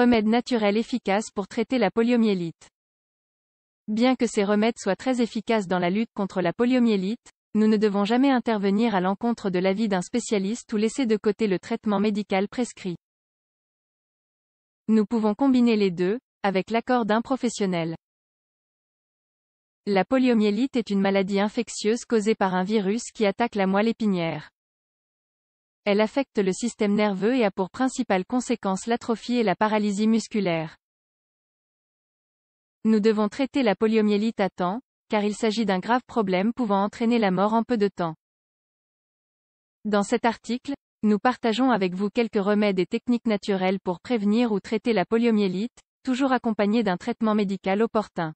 remède naturel efficace pour traiter la poliomyélite. Bien que ces remèdes soient très efficaces dans la lutte contre la poliomyélite, nous ne devons jamais intervenir à l'encontre de l'avis d'un spécialiste ou laisser de côté le traitement médical prescrit. Nous pouvons combiner les deux, avec l'accord d'un professionnel. La poliomyélite est une maladie infectieuse causée par un virus qui attaque la moelle épinière. Elle affecte le système nerveux et a pour principale conséquence l'atrophie et la paralysie musculaire. Nous devons traiter la poliomyélite à temps, car il s'agit d'un grave problème pouvant entraîner la mort en peu de temps. Dans cet article, nous partageons avec vous quelques remèdes et techniques naturelles pour prévenir ou traiter la poliomyélite, toujours accompagnés d'un traitement médical opportun.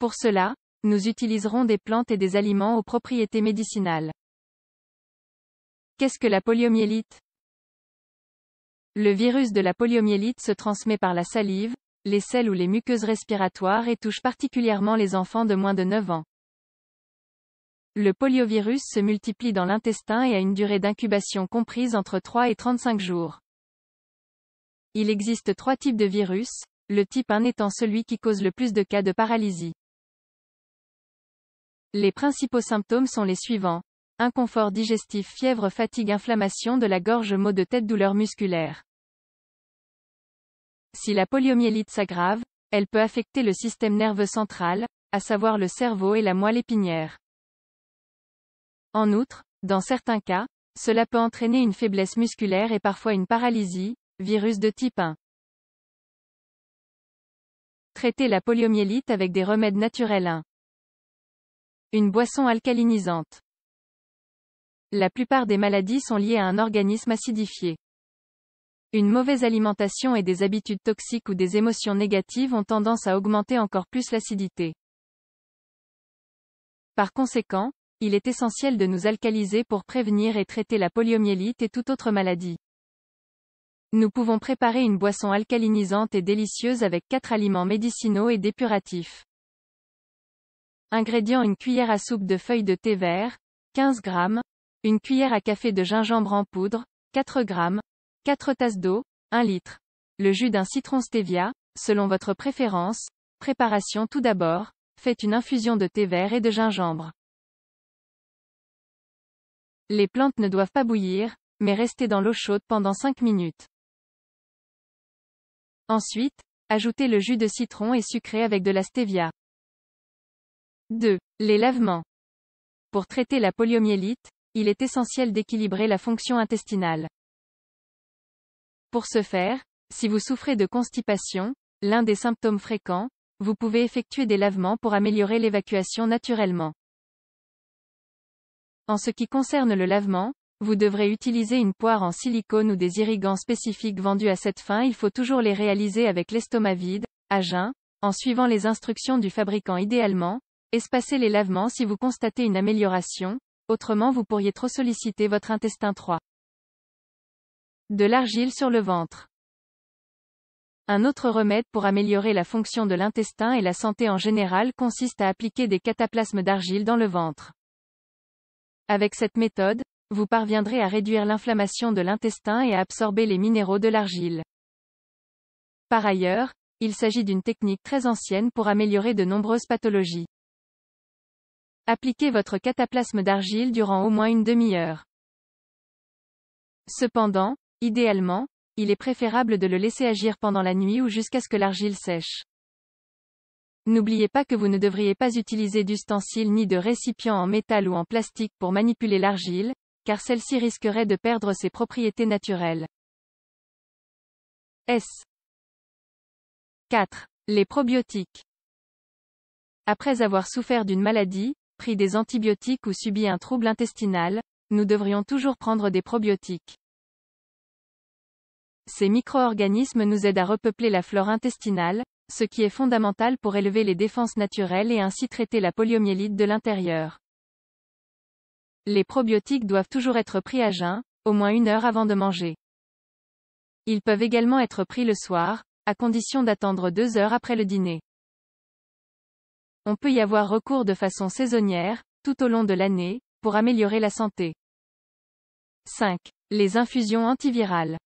Pour cela, nous utiliserons des plantes et des aliments aux propriétés médicinales. Qu'est-ce que la poliomyélite Le virus de la poliomyélite se transmet par la salive, les selles ou les muqueuses respiratoires et touche particulièrement les enfants de moins de 9 ans. Le poliovirus se multiplie dans l'intestin et a une durée d'incubation comprise entre 3 et 35 jours. Il existe trois types de virus, le type 1 étant celui qui cause le plus de cas de paralysie. Les principaux symptômes sont les suivants. Inconfort digestif, fièvre, fatigue, inflammation de la gorge, maux de tête, douleurs musculaires. Si la poliomyélite s'aggrave, elle peut affecter le système nerveux central, à savoir le cerveau et la moelle épinière. En outre, dans certains cas, cela peut entraîner une faiblesse musculaire et parfois une paralysie, virus de type 1. Traiter la poliomyélite avec des remèdes naturels 1. Une boisson alcalinisante. La plupart des maladies sont liées à un organisme acidifié. Une mauvaise alimentation et des habitudes toxiques ou des émotions négatives ont tendance à augmenter encore plus l'acidité. Par conséquent, il est essentiel de nous alcaliser pour prévenir et traiter la poliomyélite et toute autre maladie. Nous pouvons préparer une boisson alcalinisante et délicieuse avec 4 aliments médicinaux et dépuratifs. Ingrédients une cuillère à soupe de feuilles de thé vert, 15 g, une cuillère à café de gingembre en poudre, 4 g, 4 tasses d'eau, 1 litre. Le jus d'un citron stevia, selon votre préférence. Préparation tout d'abord, faites une infusion de thé vert et de gingembre. Les plantes ne doivent pas bouillir, mais rester dans l'eau chaude pendant 5 minutes. Ensuite, ajoutez le jus de citron et sucrez avec de la stevia. 2. Les lavements. Pour traiter la poliomyélite, il est essentiel d'équilibrer la fonction intestinale. Pour ce faire, si vous souffrez de constipation, l'un des symptômes fréquents, vous pouvez effectuer des lavements pour améliorer l'évacuation naturellement. En ce qui concerne le lavement, vous devrez utiliser une poire en silicone ou des irrigants spécifiques vendus à cette fin. Il faut toujours les réaliser avec l'estomac vide, à jeun, en suivant les instructions du fabricant idéalement, espacer les lavements si vous constatez une amélioration, Autrement vous pourriez trop solliciter votre intestin 3. De l'argile sur le ventre. Un autre remède pour améliorer la fonction de l'intestin et la santé en général consiste à appliquer des cataplasmes d'argile dans le ventre. Avec cette méthode, vous parviendrez à réduire l'inflammation de l'intestin et à absorber les minéraux de l'argile. Par ailleurs, il s'agit d'une technique très ancienne pour améliorer de nombreuses pathologies. Appliquez votre cataplasme d'argile durant au moins une demi-heure. Cependant, idéalement, il est préférable de le laisser agir pendant la nuit ou jusqu'à ce que l'argile sèche. N'oubliez pas que vous ne devriez pas utiliser d'ustensiles ni de récipients en métal ou en plastique pour manipuler l'argile, car celle-ci risquerait de perdre ses propriétés naturelles. S. 4. Les probiotiques. Après avoir souffert d'une maladie, pris des antibiotiques ou subi un trouble intestinal, nous devrions toujours prendre des probiotiques. Ces micro-organismes nous aident à repeupler la flore intestinale, ce qui est fondamental pour élever les défenses naturelles et ainsi traiter la poliomyélite de l'intérieur. Les probiotiques doivent toujours être pris à jeun, au moins une heure avant de manger. Ils peuvent également être pris le soir, à condition d'attendre deux heures après le dîner. On peut y avoir recours de façon saisonnière, tout au long de l'année, pour améliorer la santé. 5. Les infusions antivirales.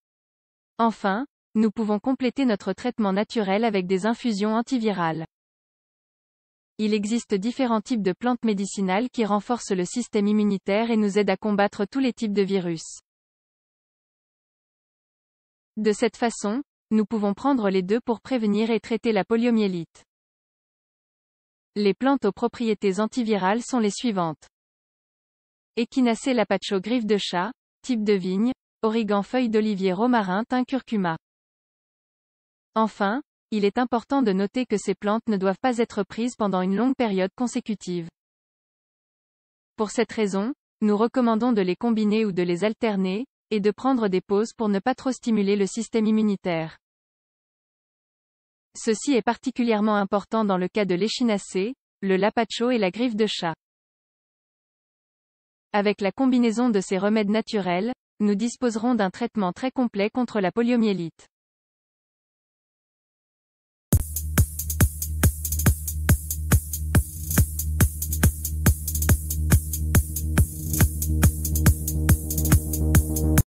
Enfin, nous pouvons compléter notre traitement naturel avec des infusions antivirales. Il existe différents types de plantes médicinales qui renforcent le système immunitaire et nous aident à combattre tous les types de virus. De cette façon, nous pouvons prendre les deux pour prévenir et traiter la poliomyélite. Les plantes aux propriétés antivirales sont les suivantes. Echinacée lapacho griffe de chat, type de vigne, origan feuille d'olivier romarin thym curcuma. Enfin, il est important de noter que ces plantes ne doivent pas être prises pendant une longue période consécutive. Pour cette raison, nous recommandons de les combiner ou de les alterner, et de prendre des pauses pour ne pas trop stimuler le système immunitaire. Ceci est particulièrement important dans le cas de l'échinacée, le lapacho et la griffe de chat. Avec la combinaison de ces remèdes naturels, nous disposerons d'un traitement très complet contre la poliomyélite.